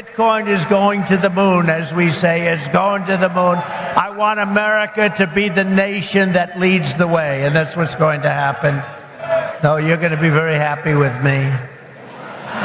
Bitcoin is going to the moon, as we say, it's going to the moon. I want America to be the nation that leads the way, and that's what's going to happen. No, you're going to be very happy with me.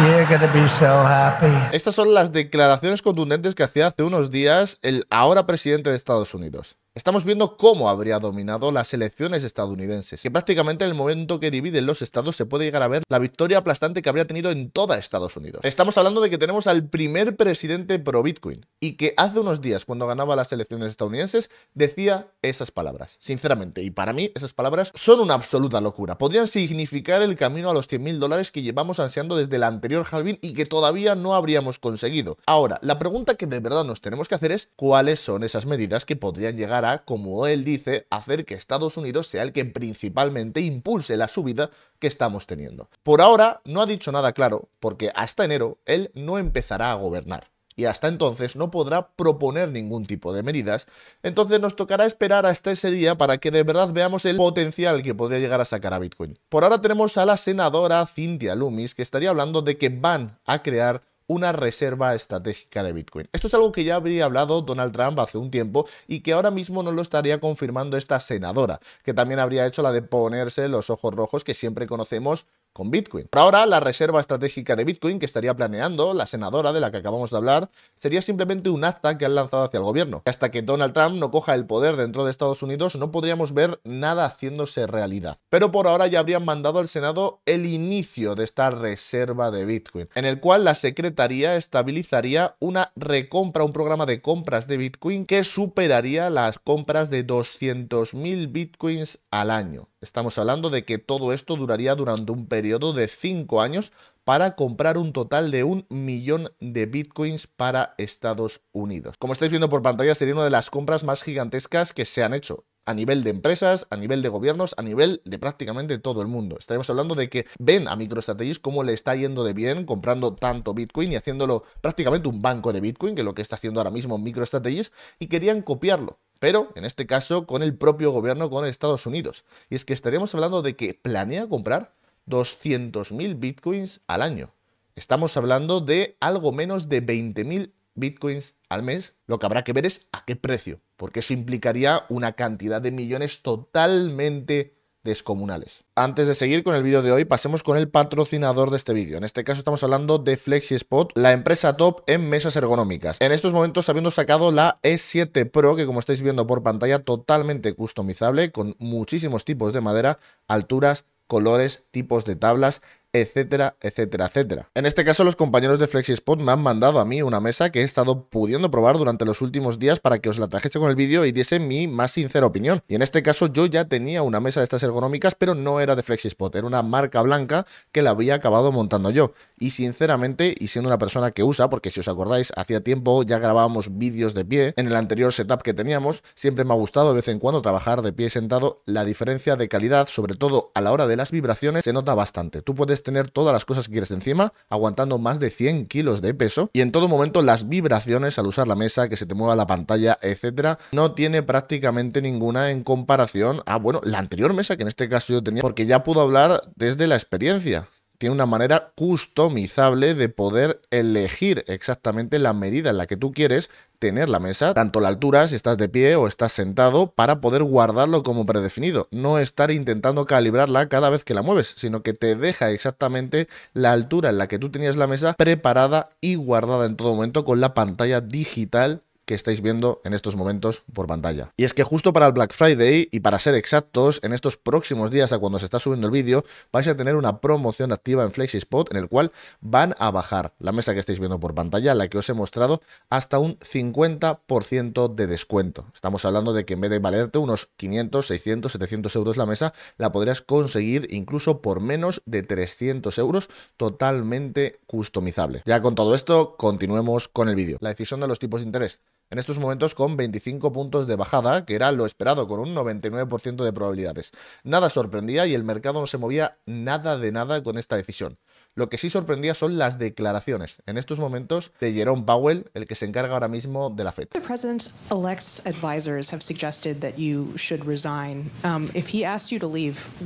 You're to be so happy. Estas son las declaraciones contundentes que hacía hace unos días el ahora presidente de Estados Unidos. Estamos viendo cómo habría dominado las elecciones estadounidenses, que prácticamente en el momento que dividen los estados se puede llegar a ver la victoria aplastante que habría tenido en toda Estados Unidos. Estamos hablando de que tenemos al primer presidente pro Bitcoin y que hace unos días, cuando ganaba las elecciones estadounidenses, decía esas palabras. Sinceramente, y para mí, esas palabras son una absoluta locura. Podrían significar el camino a los 100.000 dólares que llevamos ansiando desde el anterior halvin y que todavía no habríamos conseguido. Ahora, la pregunta que de verdad nos tenemos que hacer es cuáles son esas medidas que podrían llegar como él dice, hacer que Estados Unidos sea el que principalmente impulse la subida que estamos teniendo. Por ahora no ha dicho nada claro, porque hasta enero él no empezará a gobernar y hasta entonces no podrá proponer ningún tipo de medidas. Entonces nos tocará esperar hasta ese día para que de verdad veamos el potencial que podría llegar a sacar a Bitcoin. Por ahora tenemos a la senadora Cynthia Loomis que estaría hablando de que van a crear una reserva estratégica de Bitcoin. Esto es algo que ya habría hablado Donald Trump hace un tiempo y que ahora mismo no lo estaría confirmando esta senadora, que también habría hecho la de ponerse los ojos rojos que siempre conocemos con Bitcoin. Por ahora, la reserva estratégica de Bitcoin que estaría planeando la senadora de la que acabamos de hablar sería simplemente un acta que han lanzado hacia el gobierno. Hasta que Donald Trump no coja el poder dentro de Estados Unidos, no podríamos ver nada haciéndose realidad. Pero por ahora ya habrían mandado al Senado el inicio de esta reserva de Bitcoin, en el cual la Secretaría estabilizaría una recompra, un programa de compras de Bitcoin que superaría las compras de 200.000 Bitcoins al año. Estamos hablando de que todo esto duraría durante un periodo de 5 años para comprar un total de un millón de bitcoins para Estados Unidos. Como estáis viendo por pantalla, sería una de las compras más gigantescas que se han hecho a nivel de empresas, a nivel de gobiernos, a nivel de prácticamente todo el mundo. Estaremos hablando de que ven a MicroStrategy cómo le está yendo de bien comprando tanto Bitcoin y haciéndolo prácticamente un banco de Bitcoin, que es lo que está haciendo ahora mismo MicroStrategy, y querían copiarlo pero en este caso con el propio gobierno, con Estados Unidos. Y es que estaríamos hablando de que planea comprar 200.000 bitcoins al año. Estamos hablando de algo menos de 20.000 bitcoins al mes. Lo que habrá que ver es a qué precio, porque eso implicaría una cantidad de millones totalmente comunales. Antes de seguir con el vídeo de hoy, pasemos con el patrocinador de este vídeo. En este caso estamos hablando de FlexiSpot, la empresa top en mesas ergonómicas. En estos momentos habiendo sacado la E7 Pro, que como estáis viendo por pantalla, totalmente customizable, con muchísimos tipos de madera, alturas, colores, tipos de tablas etcétera, etcétera, etcétera. En este caso, los compañeros de FlexiSpot me han mandado a mí una mesa que he estado pudiendo probar durante los últimos días para que os la trajese con el vídeo y diese mi más sincera opinión. Y en este caso, yo ya tenía una mesa de estas ergonómicas, pero no era de FlexiSpot, era una marca blanca que la había acabado montando yo. Y sinceramente, y siendo una persona que usa, porque si os acordáis, hacía tiempo ya grabábamos vídeos de pie en el anterior setup que teníamos, siempre me ha gustado de vez en cuando trabajar de pie sentado, la diferencia de calidad, sobre todo a la hora de las vibraciones, se nota bastante. Tú puedes tener todas las cosas que quieres encima, aguantando más de 100 kilos de peso y en todo momento las vibraciones al usar la mesa, que se te mueva la pantalla, etcétera, no tiene prácticamente ninguna en comparación a, bueno, la anterior mesa que en este caso yo tenía, porque ya puedo hablar desde la experiencia tiene una manera customizable de poder elegir exactamente la medida en la que tú quieres tener la mesa, tanto la altura, si estás de pie o estás sentado, para poder guardarlo como predefinido. No estar intentando calibrarla cada vez que la mueves, sino que te deja exactamente la altura en la que tú tenías la mesa preparada y guardada en todo momento con la pantalla digital que estáis viendo en estos momentos por pantalla. Y es que justo para el Black Friday, y para ser exactos, en estos próximos días a cuando se está subiendo el vídeo, vais a tener una promoción activa en FlexiSpot en el cual van a bajar la mesa que estáis viendo por pantalla, la que os he mostrado, hasta un 50% de descuento. Estamos hablando de que en vez de valerte unos 500, 600, 700 euros la mesa, la podrías conseguir incluso por menos de 300 euros totalmente customizable. Ya con todo esto, continuemos con el vídeo. La decisión de los tipos de interés en estos momentos con 25 puntos de bajada, que era lo esperado, con un 99% de probabilidades. Nada sorprendía y el mercado no se movía nada de nada con esta decisión. Lo que sí sorprendía son las declaraciones en estos momentos de Jerome Powell, el que se encarga ahora mismo de la Fed.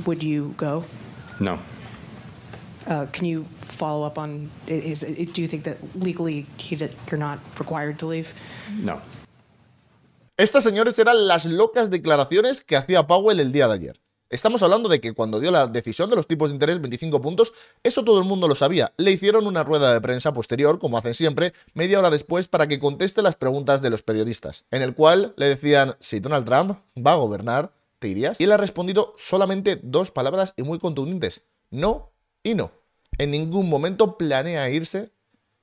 would you No. No. Estas señores eran las locas declaraciones que hacía Powell el día de ayer. Estamos hablando de que cuando dio la decisión de los tipos de interés 25 puntos, eso todo el mundo lo sabía. Le hicieron una rueda de prensa posterior, como hacen siempre, media hora después para que conteste las preguntas de los periodistas, en el cual le decían, si Donald Trump va a gobernar, ¿te irías? Y él ha respondido solamente dos palabras y muy contundentes, no y no, en ningún momento planea irse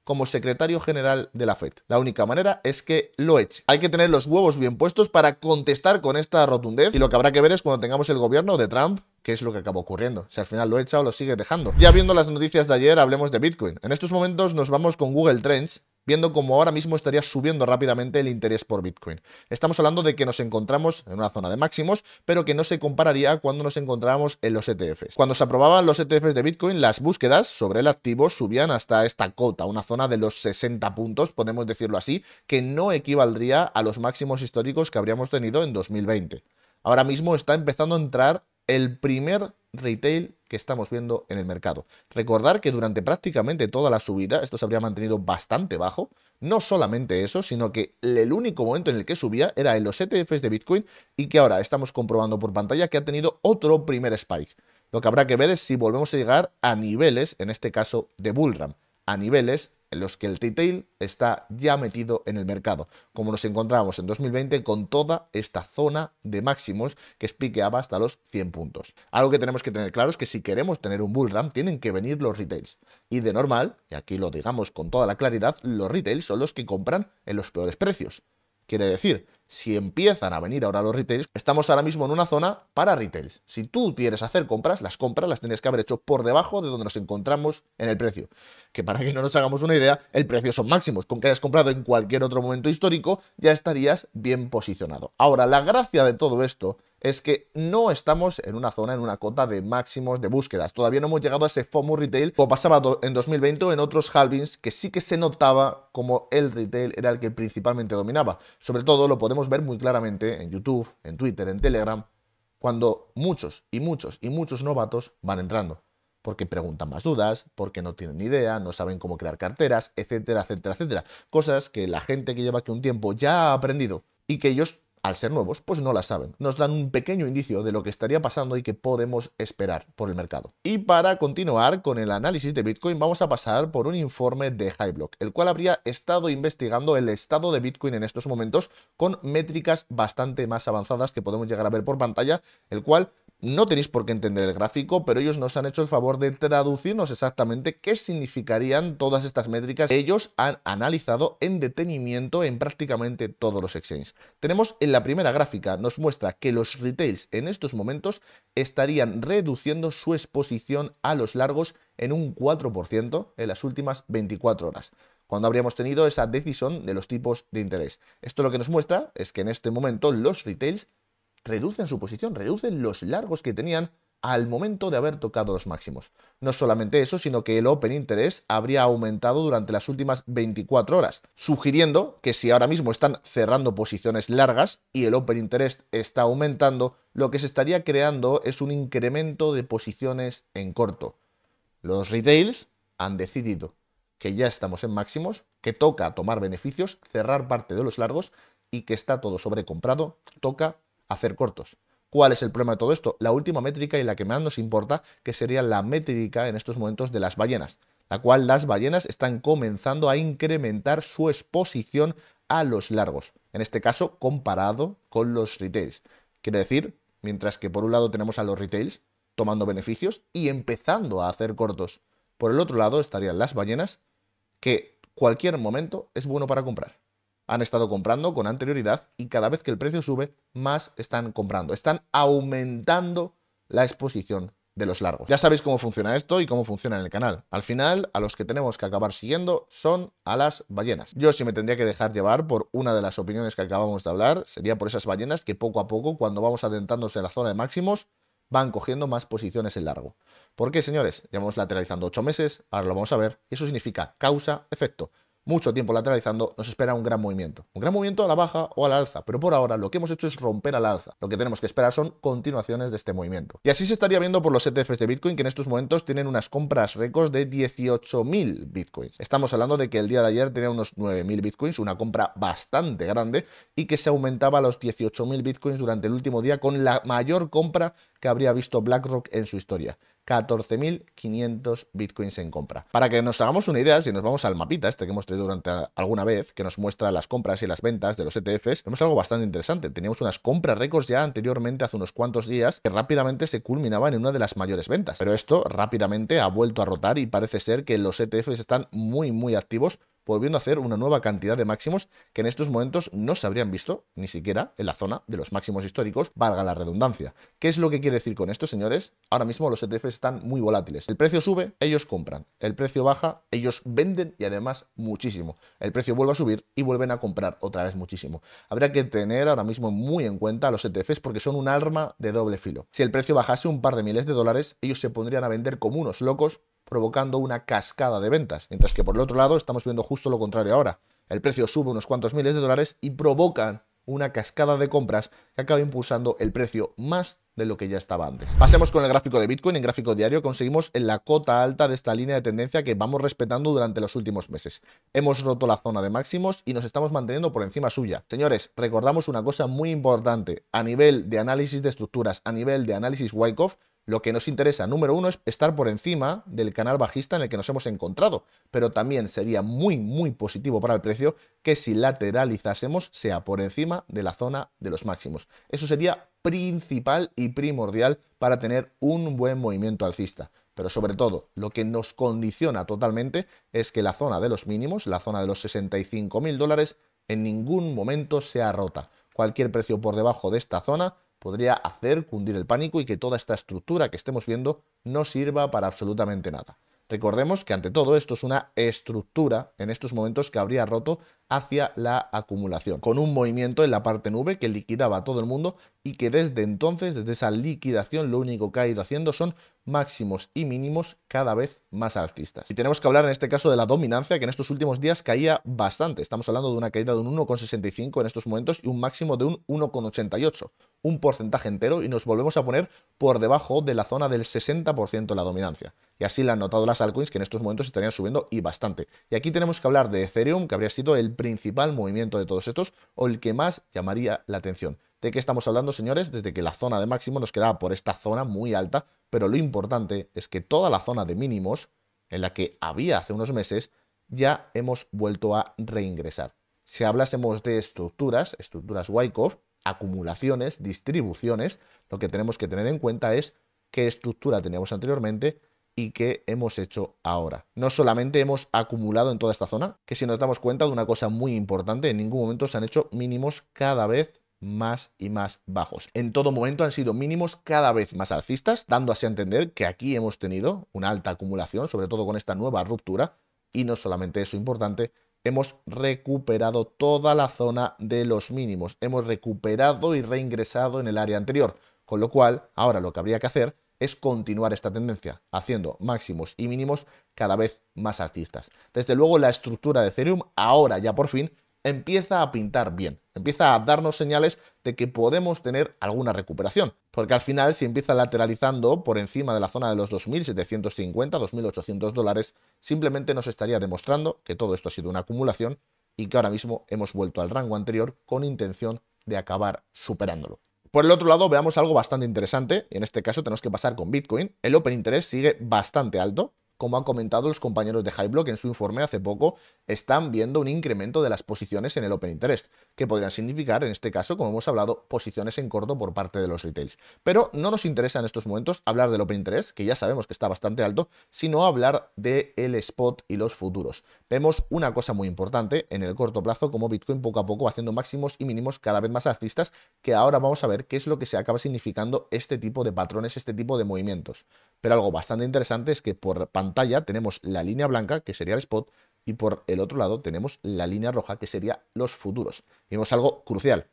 como secretario general de la FED. La única manera es que lo eche. Hay que tener los huevos bien puestos para contestar con esta rotundez y lo que habrá que ver es cuando tengamos el gobierno de Trump qué es lo que acaba ocurriendo. Si al final lo echa o lo sigue dejando. Ya viendo las noticias de ayer, hablemos de Bitcoin. En estos momentos nos vamos con Google Trends, viendo cómo ahora mismo estaría subiendo rápidamente el interés por Bitcoin. Estamos hablando de que nos encontramos en una zona de máximos, pero que no se compararía cuando nos encontrábamos en los ETFs. Cuando se aprobaban los ETFs de Bitcoin, las búsquedas sobre el activo subían hasta esta cota, una zona de los 60 puntos, podemos decirlo así, que no equivaldría a los máximos históricos que habríamos tenido en 2020. Ahora mismo está empezando a entrar el primer retail que estamos viendo en el mercado. Recordar que durante prácticamente toda la subida esto se habría mantenido bastante bajo. No solamente eso, sino que el único momento en el que subía era en los ETFs de Bitcoin y que ahora estamos comprobando por pantalla que ha tenido otro primer spike. Lo que habrá que ver es si volvemos a llegar a niveles, en este caso de Bullram, a niveles en los que el retail está ya metido en el mercado, como nos encontramos en 2020 con toda esta zona de máximos que piqueaba hasta los 100 puntos. Algo que tenemos que tener claro es que si queremos tener un bull run tienen que venir los retails. Y de normal, y aquí lo digamos con toda la claridad, los retails son los que compran en los peores precios. Quiere decir, si empiezan a venir ahora los retails, estamos ahora mismo en una zona para retails. Si tú quieres hacer compras, las compras las tienes que haber hecho por debajo de donde nos encontramos en el precio. Que para que no nos hagamos una idea, el precio son máximos. Con que hayas comprado en cualquier otro momento histórico, ya estarías bien posicionado. Ahora, la gracia de todo esto es que no estamos en una zona, en una cota de máximos de búsquedas. Todavía no hemos llegado a ese FOMO retail como pasaba en 2020 o en otros halvins que sí que se notaba como el retail era el que principalmente dominaba. Sobre todo lo podemos ver muy claramente en YouTube, en Twitter, en Telegram, cuando muchos y muchos y muchos novatos van entrando. Porque preguntan más dudas, porque no tienen idea, no saben cómo crear carteras, etcétera, etcétera, etcétera. Cosas que la gente que lleva aquí un tiempo ya ha aprendido y que ellos al ser nuevos, pues no la saben. Nos dan un pequeño indicio de lo que estaría pasando y que podemos esperar por el mercado. Y para continuar con el análisis de Bitcoin, vamos a pasar por un informe de Highblock, el cual habría estado investigando el estado de Bitcoin en estos momentos con métricas bastante más avanzadas que podemos llegar a ver por pantalla, el cual no tenéis por qué entender el gráfico, pero ellos nos han hecho el favor de traducirnos exactamente qué significarían todas estas métricas ellos han analizado en detenimiento en prácticamente todos los exchanges. Tenemos en la primera gráfica, nos muestra que los retails en estos momentos estarían reduciendo su exposición a los largos en un 4% en las últimas 24 horas cuando habríamos tenido esa decisión de los tipos de interés. Esto lo que nos muestra es que en este momento los retails reducen su posición, reducen los largos que tenían al momento de haber tocado los máximos. No solamente eso, sino que el open interest habría aumentado durante las últimas 24 horas, sugiriendo que si ahora mismo están cerrando posiciones largas y el open interest está aumentando, lo que se estaría creando es un incremento de posiciones en corto. Los retails han decidido que ya estamos en máximos, que toca tomar beneficios, cerrar parte de los largos y que está todo sobrecomprado, toca hacer cortos. ¿Cuál es el problema de todo esto? La última métrica y la que más nos importa, que sería la métrica en estos momentos de las ballenas, la cual las ballenas están comenzando a incrementar su exposición a los largos, en este caso comparado con los retails. Quiere decir, mientras que por un lado tenemos a los retails tomando beneficios y empezando a hacer cortos, por el otro lado estarían las ballenas que cualquier momento es bueno para comprar han estado comprando con anterioridad y cada vez que el precio sube, más están comprando. Están aumentando la exposición de los largos. Ya sabéis cómo funciona esto y cómo funciona en el canal. Al final, a los que tenemos que acabar siguiendo son a las ballenas. Yo si me tendría que dejar llevar por una de las opiniones que acabamos de hablar, sería por esas ballenas que poco a poco, cuando vamos adentrándose en la zona de máximos, van cogiendo más posiciones en largo. ¿Por qué, señores? Llevamos lateralizando 8 meses, ahora lo vamos a ver, eso significa causa-efecto mucho tiempo lateralizando, nos espera un gran movimiento. Un gran movimiento a la baja o a la alza, pero por ahora lo que hemos hecho es romper a la alza. Lo que tenemos que esperar son continuaciones de este movimiento. Y así se estaría viendo por los ETFs de Bitcoin, que en estos momentos tienen unas compras récords de 18.000 Bitcoins. Estamos hablando de que el día de ayer tenía unos 9.000 Bitcoins, una compra bastante grande, y que se aumentaba a los 18.000 Bitcoins durante el último día con la mayor compra que habría visto BlackRock en su historia. 14.500 bitcoins en compra. Para que nos hagamos una idea, si nos vamos al mapita este que hemos tenido durante alguna vez, que nos muestra las compras y las ventas de los ETFs, vemos algo bastante interesante. Teníamos unas compras récords ya anteriormente, hace unos cuantos días, que rápidamente se culminaban en una de las mayores ventas. Pero esto rápidamente ha vuelto a rotar y parece ser que los ETFs están muy, muy activos, volviendo a hacer una nueva cantidad de máximos que en estos momentos no se habrían visto ni siquiera en la zona de los máximos históricos, valga la redundancia. ¿Qué es lo que quiere decir con esto, señores? Ahora mismo los ETFs están muy volátiles. El precio sube, ellos compran. El precio baja, ellos venden y además muchísimo. El precio vuelve a subir y vuelven a comprar otra vez muchísimo. Habría que tener ahora mismo muy en cuenta los ETFs porque son un arma de doble filo. Si el precio bajase un par de miles de dólares, ellos se pondrían a vender como unos locos provocando una cascada de ventas. Mientras que por el otro lado estamos viendo justo lo contrario ahora. El precio sube unos cuantos miles de dólares y provocan una cascada de compras que acaba impulsando el precio más de lo que ya estaba antes. Pasemos con el gráfico de Bitcoin. En gráfico diario conseguimos en la cota alta de esta línea de tendencia que vamos respetando durante los últimos meses. Hemos roto la zona de máximos y nos estamos manteniendo por encima suya. Señores, recordamos una cosa muy importante. A nivel de análisis de estructuras, a nivel de análisis Wyckoff, lo que nos interesa, número uno, es estar por encima del canal bajista en el que nos hemos encontrado, pero también sería muy, muy positivo para el precio que si lateralizásemos sea por encima de la zona de los máximos. Eso sería principal y primordial para tener un buen movimiento alcista. Pero sobre todo, lo que nos condiciona totalmente es que la zona de los mínimos, la zona de los 65 mil dólares, en ningún momento sea rota. Cualquier precio por debajo de esta zona podría hacer cundir el pánico y que toda esta estructura que estemos viendo no sirva para absolutamente nada. Recordemos que ante todo esto es una estructura en estos momentos que habría roto hacia la acumulación, con un movimiento en la parte nube que liquidaba a todo el mundo y que desde entonces, desde esa liquidación, lo único que ha ido haciendo son máximos y mínimos cada vez más altistas Y tenemos que hablar en este caso de la dominancia, que en estos últimos días caía bastante. Estamos hablando de una caída de un 1,65 en estos momentos y un máximo de un 1,88, un porcentaje entero, y nos volvemos a poner por debajo de la zona del 60% la dominancia. Y así la han notado las altcoins, que en estos momentos estarían subiendo y bastante. Y aquí tenemos que hablar de Ethereum, que habría sido el principal movimiento de todos estos, o el que más llamaría la atención. ¿De qué estamos hablando, señores? Desde que la zona de máximo nos quedaba por esta zona muy alta, pero lo importante es que toda la zona de mínimos, en la que había hace unos meses, ya hemos vuelto a reingresar. Si hablásemos de estructuras, estructuras Wyckoff, acumulaciones, distribuciones, lo que tenemos que tener en cuenta es qué estructura teníamos anteriormente y qué hemos hecho ahora. No solamente hemos acumulado en toda esta zona, que si nos damos cuenta de una cosa muy importante, en ningún momento se han hecho mínimos cada vez más y más bajos. En todo momento han sido mínimos cada vez más alcistas, dando así a entender que aquí hemos tenido una alta acumulación, sobre todo con esta nueva ruptura, y no solamente eso importante, hemos recuperado toda la zona de los mínimos, hemos recuperado y reingresado en el área anterior, con lo cual ahora lo que habría que hacer es continuar esta tendencia, haciendo máximos y mínimos cada vez más alcistas. Desde luego la estructura de Ethereum ahora ya por fin empieza a pintar bien, empieza a darnos señales de que podemos tener alguna recuperación, porque al final si empieza lateralizando por encima de la zona de los 2.750, 2.800 dólares, simplemente nos estaría demostrando que todo esto ha sido una acumulación y que ahora mismo hemos vuelto al rango anterior con intención de acabar superándolo. Por el otro lado, veamos algo bastante interesante, en este caso tenemos que pasar con Bitcoin, el Open Interest sigue bastante alto, como han comentado los compañeros de Highblock en su informe hace poco, están viendo un incremento de las posiciones en el Open Interest, que podrían significar, en este caso, como hemos hablado, posiciones en corto por parte de los retails. Pero no nos interesa en estos momentos hablar del Open Interest, que ya sabemos que está bastante alto, sino hablar del spot y los futuros. Vemos una cosa muy importante en el corto plazo, como Bitcoin poco a poco haciendo máximos y mínimos cada vez más alcistas, que ahora vamos a ver qué es lo que se acaba significando este tipo de patrones, este tipo de movimientos. Pero algo bastante interesante es que por pantalla tenemos la línea blanca, que sería el spot, y por el otro lado tenemos la línea roja, que sería los futuros. Y vemos algo crucial.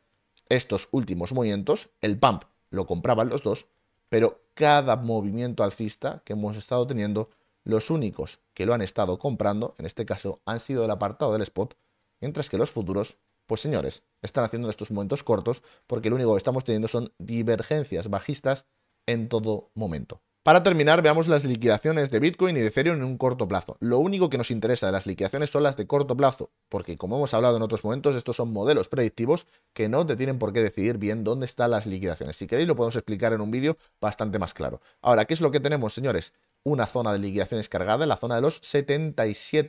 Estos últimos movimientos, el pump lo compraban los dos, pero cada movimiento alcista que hemos estado teniendo, los únicos que lo han estado comprando, en este caso, han sido el apartado del spot, mientras que los futuros, pues señores, están haciendo estos momentos cortos porque lo único que estamos teniendo son divergencias bajistas en todo momento. Para terminar, veamos las liquidaciones de Bitcoin y de Ethereum en un corto plazo. Lo único que nos interesa de las liquidaciones son las de corto plazo, porque como hemos hablado en otros momentos, estos son modelos predictivos que no te tienen por qué decidir bien dónde están las liquidaciones. Si queréis lo podemos explicar en un vídeo bastante más claro. Ahora, ¿qué es lo que tenemos, señores? una zona de liquidaciones cargada en la zona de los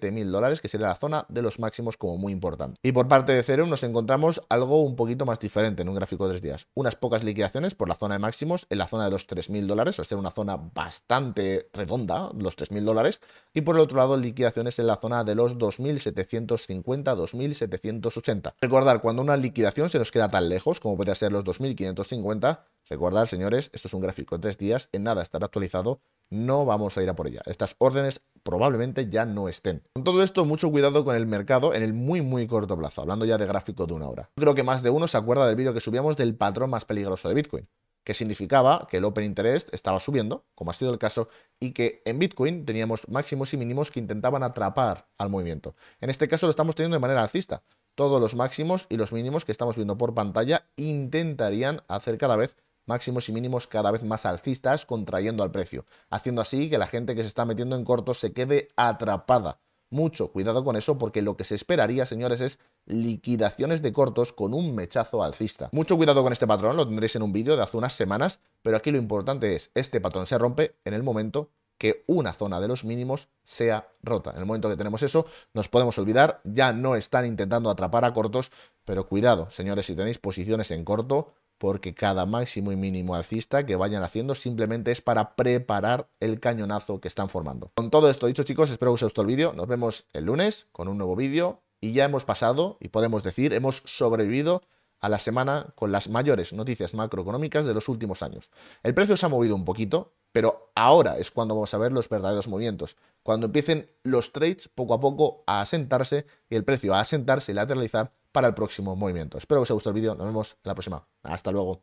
mil dólares, que sería la zona de los máximos como muy importante. Y por parte de cero nos encontramos algo un poquito más diferente en un gráfico de tres días. Unas pocas liquidaciones por la zona de máximos en la zona de los 3.000 dólares, al ser una zona bastante redonda, los 3.000 dólares. Y por el otro lado, liquidaciones en la zona de los 2.750, 2.780. Recordar, cuando una liquidación se nos queda tan lejos, como podría ser los 2.550, recordar, señores, esto es un gráfico de tres días, en nada estar actualizado no vamos a ir a por ella. Estas órdenes probablemente ya no estén. Con todo esto, mucho cuidado con el mercado en el muy muy corto plazo, hablando ya de gráfico de una hora. Creo que más de uno se acuerda del vídeo que subíamos del patrón más peligroso de Bitcoin, que significaba que el Open Interest estaba subiendo, como ha sido el caso, y que en Bitcoin teníamos máximos y mínimos que intentaban atrapar al movimiento. En este caso lo estamos teniendo de manera alcista. Todos los máximos y los mínimos que estamos viendo por pantalla intentarían hacer cada vez máximos y mínimos cada vez más alcistas, contrayendo al precio, haciendo así que la gente que se está metiendo en cortos se quede atrapada. Mucho cuidado con eso porque lo que se esperaría, señores, es liquidaciones de cortos con un mechazo alcista. Mucho cuidado con este patrón, lo tendréis en un vídeo de hace unas semanas, pero aquí lo importante es, este patrón se rompe en el momento que una zona de los mínimos sea rota. En el momento que tenemos eso, nos podemos olvidar, ya no están intentando atrapar a cortos, pero cuidado, señores, si tenéis posiciones en corto, porque cada máximo y mínimo alcista que vayan haciendo simplemente es para preparar el cañonazo que están formando. Con todo esto dicho chicos, espero que os haya gustado el vídeo, nos vemos el lunes con un nuevo vídeo y ya hemos pasado y podemos decir, hemos sobrevivido a la semana con las mayores noticias macroeconómicas de los últimos años. El precio se ha movido un poquito, pero ahora es cuando vamos a ver los verdaderos movimientos, cuando empiecen los trades poco a poco a asentarse y el precio a asentarse y lateralizar para el próximo movimiento. Espero que os haya gustado el vídeo, nos vemos en la próxima. Hasta luego.